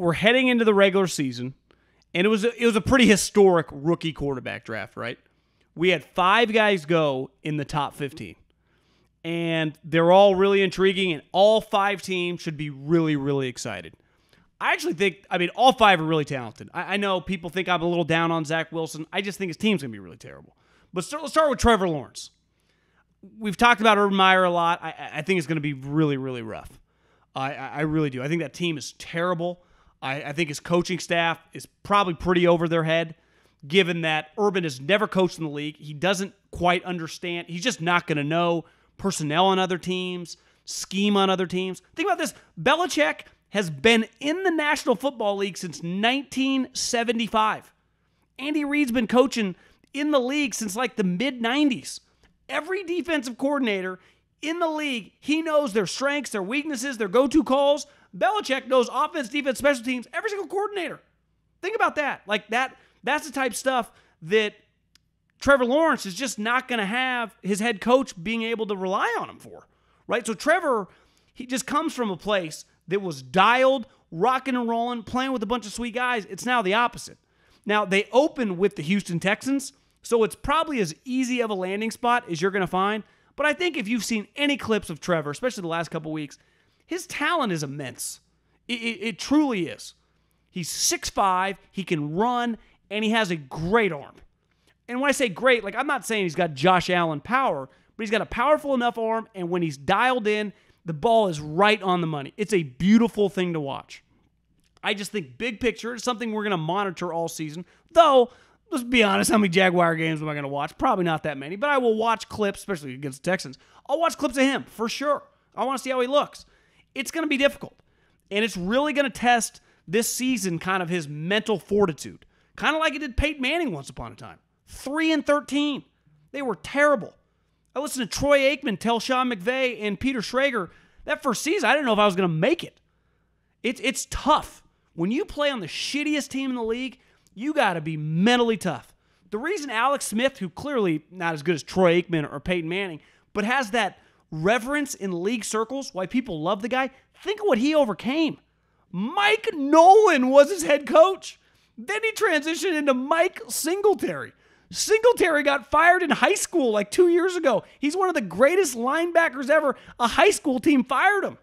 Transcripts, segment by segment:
we're heading into the regular season, and it was a, it was a pretty historic rookie quarterback draft, right? We had five guys go in the top 15. And they're all really intriguing, and all five teams should be really, really excited. I actually think, I mean, all five are really talented. I, I know people think I'm a little down on Zach Wilson. I just think his team's going to be really terrible. But start, let's start with Trevor Lawrence. We've talked about Urban Meyer a lot. I, I think it's going to be really, really rough. I, I really do. I think that team is terrible. I, I think his coaching staff is probably pretty over their head, given that Urban has never coached in the league. He doesn't quite understand. He's just not going to know personnel on other teams, scheme on other teams. Think about this Belichick has been in the National Football League since 1975. Andy Reid's been coaching in the league since like the mid 90s. Every defensive coordinator in the league, he knows their strengths, their weaknesses, their go to calls, Belichick knows offense, defense, special teams, every single coordinator. Think about that. Like that, that's the type stuff that Trevor Lawrence is just not going to have his head coach being able to rely on him for. Right? So Trevor, he just comes from a place that was dialed, rocking and rolling, playing with a bunch of sweet guys. It's now the opposite. Now, they open with the Houston Texans, so it's probably as easy of a landing spot as you're going to find. But I think if you've seen any clips of Trevor, especially the last couple weeks, his talent is immense. It, it, it truly is. He's 6'5, he can run, and he has a great arm. And when I say great, like I'm not saying he's got Josh Allen power, but he's got a powerful enough arm, and when he's dialed in, the ball is right on the money. It's a beautiful thing to watch. I just think big picture is something we're going to monitor all season. Though, let's be honest, how many Jaguar games am I going to watch? Probably not that many, but I will watch clips, especially against the Texans. I'll watch clips of him for sure. I want to see how he looks it's going to be difficult. And it's really going to test this season kind of his mental fortitude, kind of like it did Peyton Manning once upon a time. 3 and 13. They were terrible. I listened to Troy Aikman tell Sean McVay and Peter Schrager that first season, I didn't know if I was going to make it. It's, it's tough. When you play on the shittiest team in the league, you got to be mentally tough. The reason Alex Smith, who clearly not as good as Troy Aikman or Peyton Manning, but has that – reverence in league circles, why people love the guy, think of what he overcame. Mike Nolan was his head coach. Then he transitioned into Mike Singletary. Singletary got fired in high school like two years ago. He's one of the greatest linebackers ever. A high school team fired him.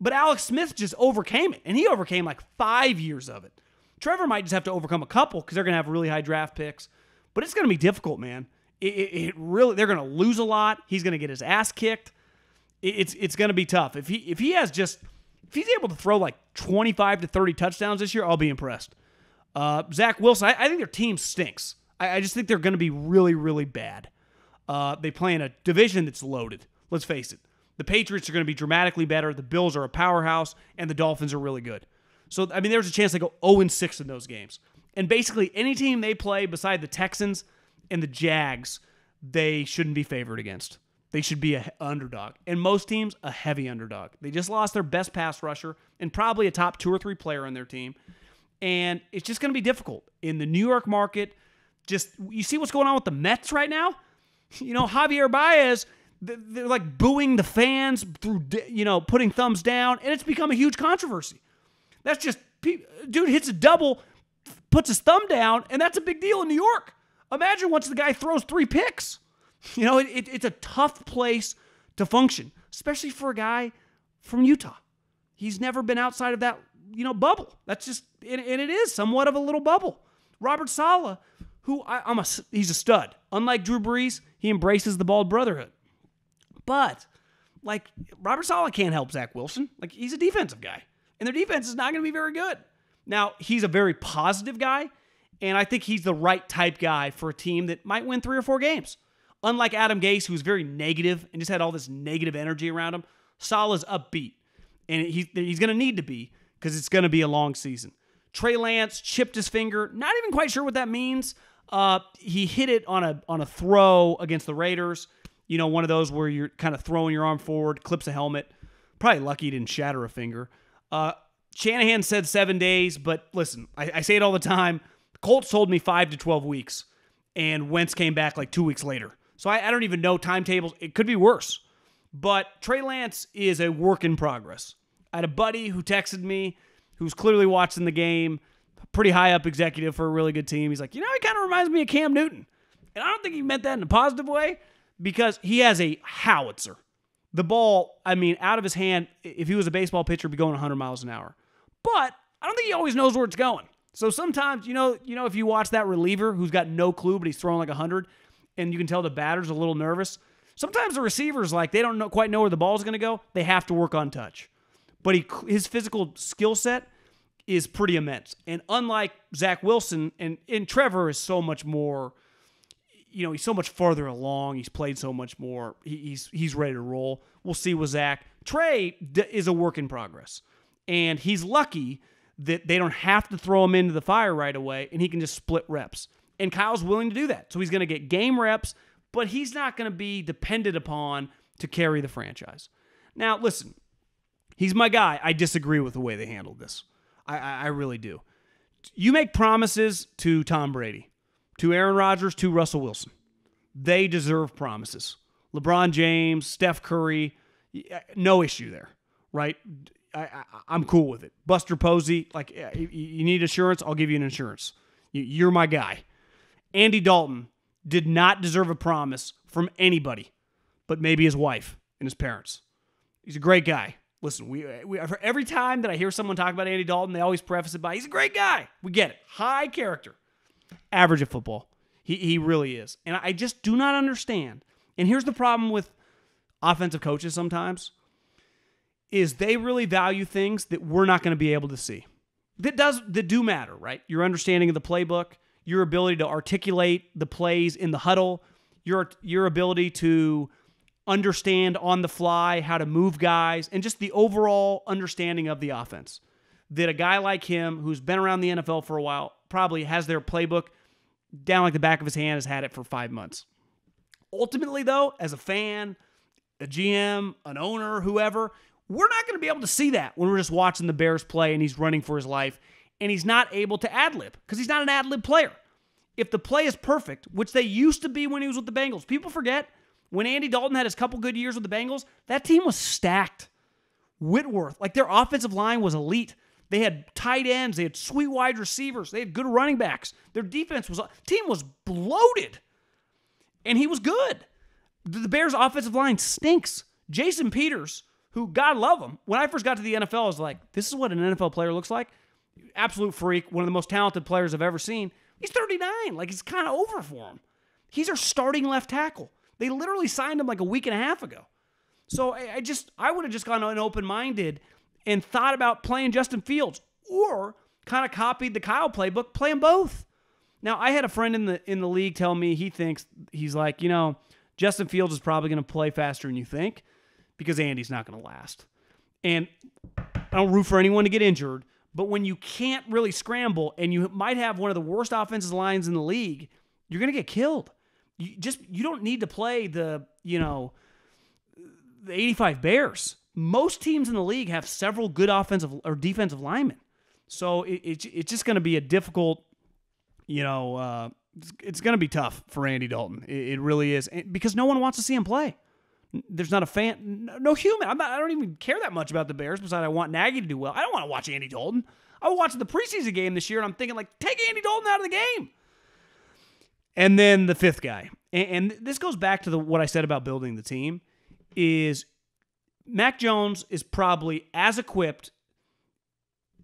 But Alex Smith just overcame it, and he overcame like five years of it. Trevor might just have to overcome a couple because they're going to have really high draft picks. But it's going to be difficult, man. It, it, it really, they're going to lose a lot. He's going to get his ass kicked it's it's going to be tough. If he if he has just if he's able to throw like 25 to 30 touchdowns this year, I'll be impressed. Uh, Zach Wilson, I, I, think their team stinks. I, I just think they're going to be really really bad. Uh, they play in a division that's loaded. Let's face it. The Patriots are going to be dramatically better. The Bills are a powerhouse, and the Dolphins are really good. So I mean, there's a chance they go 0 6 in those games. And basically, any team they play beside the Texans and the Jags, they shouldn't be favored against. They should be a underdog, and most teams a heavy underdog. They just lost their best pass rusher and probably a top two or three player on their team, and it's just going to be difficult in the New York market. Just you see what's going on with the Mets right now. You know Javier Baez, they're like booing the fans through you know putting thumbs down, and it's become a huge controversy. That's just dude hits a double, puts his thumb down, and that's a big deal in New York. Imagine once the guy throws three picks. You know, it, it, it's a tough place to function, especially for a guy from Utah. He's never been outside of that, you know, bubble. That's just, and, and it is somewhat of a little bubble. Robert Sala, who I, am a, he's a stud. Unlike Drew Brees, he embraces the bald brotherhood. But like Robert Sala can't help Zach Wilson. Like he's a defensive guy, and their defense is not going to be very good. Now he's a very positive guy, and I think he's the right type guy for a team that might win three or four games. Unlike Adam Gase, who's very negative and just had all this negative energy around him, Salah's upbeat. And he, he's going to need to be because it's going to be a long season. Trey Lance chipped his finger. Not even quite sure what that means. Uh, he hit it on a on a throw against the Raiders. You know, one of those where you're kind of throwing your arm forward, clips a helmet. Probably lucky he didn't shatter a finger. Uh, Shanahan said seven days, but listen, I, I say it all the time. Colts told me five to twelve weeks, and Wentz came back like two weeks later. So I, I don't even know timetables. It could be worse. But Trey Lance is a work in progress. I had a buddy who texted me who's clearly watching the game, pretty high up executive for a really good team. He's like, you know, he kind of reminds me of Cam Newton. And I don't think he meant that in a positive way because he has a howitzer. The ball, I mean, out of his hand, if he was a baseball pitcher, be going 100 miles an hour. But I don't think he always knows where it's going. So sometimes, you know, you know, if you watch that reliever who's got no clue but he's throwing like 100, and you can tell the batter's a little nervous. Sometimes the receivers like they don't know, quite know where the ball's going to go. They have to work on touch. But he, his physical skill set is pretty immense. And unlike Zach Wilson and and Trevor is so much more you know, he's so much farther along. He's played so much more. He, he's he's ready to roll. We'll see with Zach. Trey d- is a work in progress, and he's lucky that they don't have to throw him into the fire right away, and he can just split reps. And Kyle's willing to do that. So he's going to get game reps, but he's not going to be depended upon to carry the franchise. Now, listen, he's my guy. I disagree with the way they handled this. I, I, I really do. You make promises to Tom Brady, to Aaron Rodgers, to Russell Wilson. They deserve promises. LeBron James, Steph Curry, uh, no issue there, right? I, am cool with it. Buster Posey, like, uh, you need insurance? I'll give you an insurance. You're my guy. Andy Dalton did not deserve a promise from anybody, but maybe his wife and his parents. He's a great guy. Listen, we, uh, we every time that I hear someone talk about Andy Dalton, they always preface it by he's a great guy. We get it. High character. Average at football. He he really is. And I just do not understand. And here's the problem with offensive coaches sometimes is they really value things that we're not going to be able to see. That does that do matter, right? Your understanding of the playbook, your ability to articulate the plays in the huddle, your your ability to understand on the fly how to move guys, and just the overall understanding of the offense. That a guy like him, who's been around the NFL for a while, probably has their playbook down like the back of his hand, has had it for five months. Ultimately, though, as a fan, a GM, an owner, whoever, we're not going to be able to see that when we're just watching the Bears play and he's running for his life and he's not able to ad lib because he's not an ad lib player. If the play is perfect, which they used to be when he was with the Bengals, people forget when Andy Dalton had his couple good years with the Bengals, that team was stacked. Whitworth, like their offensive line was elite. They had tight ends, they had sweet wide receivers, they had good running backs. Their defense was team was bloated. And he was good. The Bears offensive line stinks. Jason Peters, who God love him, when I first got to the NFL, I was like, this is what an NFL player looks like absolute freak, one of the most talented players I've ever seen. He's 39. Like, it's kind of over for him. He's our starting left tackle. They literally signed him like a week and a half ago. So I, I just, I would have just gone open minded and thought about playing Justin Fields or kind of copied the Kyle playbook, play them both. Now, I had a friend in the in the league tell me he thinks he's like, you know, Justin Fields is probably going to play faster than you think because Andy's not going to last. And I don't root for anyone to get injured, but when you can't really scramble and you might have one of the worst offensive lines in the league, you're going to get killed. You just you don't need to play the, you know, the 85 Bears. Most teams in the league have several good offensive or defensive linemen. So it, it it's just going to be a difficult, you know, uh, it's, it's going to be tough for Andy Dalton. It, it really is and because no one wants to see him play there's not a fan, no human. I'm not. I don't even care that much about the Bears. Besides, I want Nagy to do well. I don't want to watch Andy Dalton. I watched the preseason game this year, and I'm thinking like, take Andy Dalton out of the game. And then the fifth guy, and, and this goes back to the what I said about building the team, is Mac Jones is probably as equipped,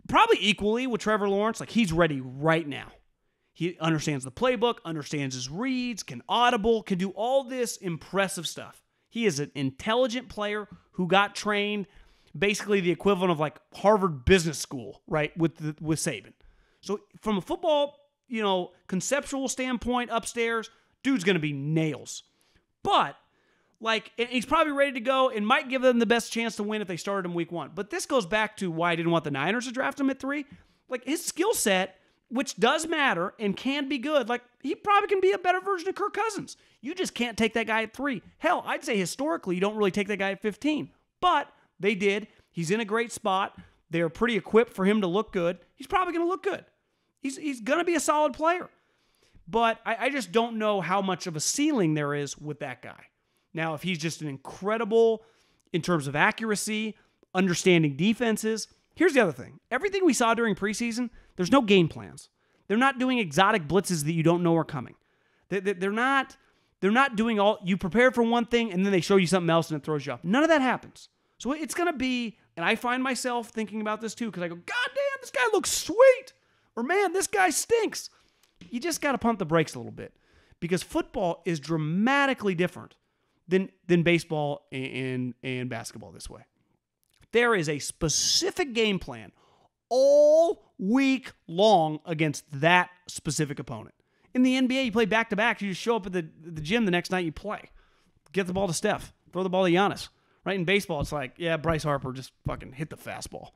probably equally with Trevor Lawrence. Like he's ready right now. He understands the playbook, understands his reads, can audible, can do all this impressive stuff. He is an intelligent player who got trained basically the equivalent of like Harvard Business School, right, with the, with Saban. So from a football, you know, conceptual standpoint upstairs, dude's going to be nails. But like he's probably ready to go and might give them the best chance to win if they started him week 1. But this goes back to why I didn't want the Niners to draft him at 3. Like his skill set which does matter and can be good. Like he probably can be a better version of Kirk Cousins. You just can't take that guy at three. Hell, I'd say historically you don't really take that guy at 15, but they did. He's in a great spot. They're pretty equipped for him to look good. He's probably going to look good. He's, he's going to be a solid player. But I, I just don't know how much of a ceiling there is with that guy. Now, if he's just an incredible in terms of accuracy, understanding defenses, Here's the other thing everything we saw during preseason, there's no game plans. They're not doing exotic blitzes that you don't know are coming. They're not. They're not doing all. You prepare for one thing, and then they show you something else, and it throws you off. None of that happens. So it's gonna be. And I find myself thinking about this too, because I go, God damn, this guy looks sweet, or man, this guy stinks. You just gotta pump the brakes a little bit, because football is dramatically different than than baseball and and, and basketball this way. There is a specific game plan all week long against that specific opponent. In the NBA, you play back to back. You just show up at the, the gym the next night, you play. Get the ball to Steph, throw the ball to Giannis. Right? In baseball, it's like, yeah, Bryce Harper just fucking hit the fastball.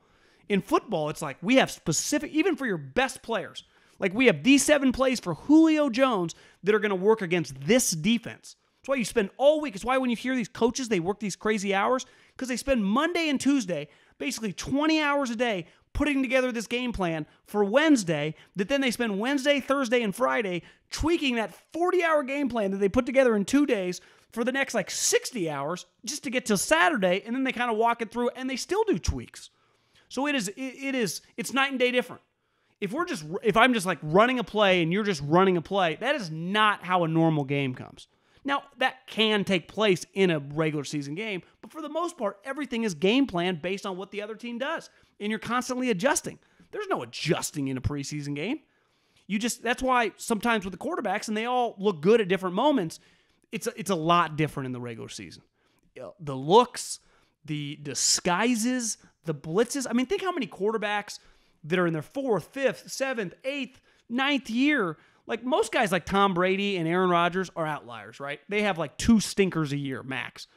In football, it's like we have specific, even for your best players, like we have these seven plays for Julio Jones that are going to work against this defense. It's why you spend all week. It's why when you hear these coaches, they work these crazy hours because they spend Monday and Tuesday, basically 20 hours a day, putting together this game plan for Wednesday that then they spend Wednesday, Thursday, and Friday tweaking that 40 hour game plan that they put together in two days for the next like 60 hours just to get to Saturday. And then they kind of walk it through and they still do tweaks. So it is, it, it is, it's night and day different. If we're just, if I'm just like running a play and you're just running a play, that is not how a normal game comes. Now, that can take place in a regular season game, but for the most part, everything is game plan based on what the other team does, and you're constantly adjusting. There's no adjusting in a preseason game. You just that's why sometimes with the quarterbacks and they all look good at different moments, it's a, it's a lot different in the regular season. Uh, the looks, the disguises, the blitzes. I mean, think how many quarterbacks that are in their fourth, fifth, seventh, eighth, ninth year like most guys like Tom Brady and Aaron Rodgers are outliers, right? They have like two stinkers a year max.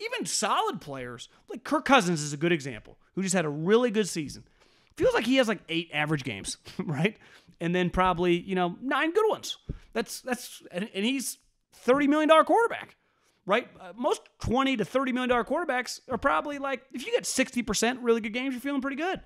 Even solid players, like Kirk Cousins is a good example, who just had a really good season. Feels like he has like eight average games, right? And then probably, you know, nine good ones. That's that's and, and he's 30 million dollar quarterback. Right? Uh, most 20 to 30 million dollar quarterbacks are probably like if you get 60% really good games, you're feeling pretty good.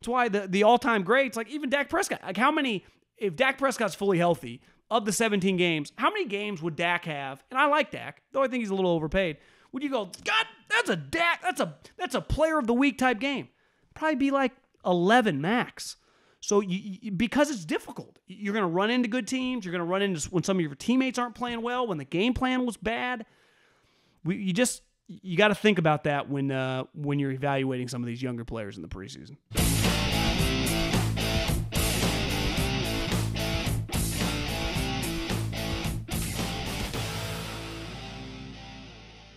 That's why the, the all time greats, like even Dak Prescott, like how many if Dak Prescott's fully healthy, of the 17 games, how many games would Dak have? And I like Dak, though I think he's a little overpaid. Would you go, God, that's a Dak, that's a that's a player of the week type game? Probably be like 11 max. So you, you, because it's difficult, you're going to run into good teams. You're going to run into when some of your teammates aren't playing well, when the game plan was bad. We, you just you got to think about that when uh, when you're evaluating some of these younger players in the preseason.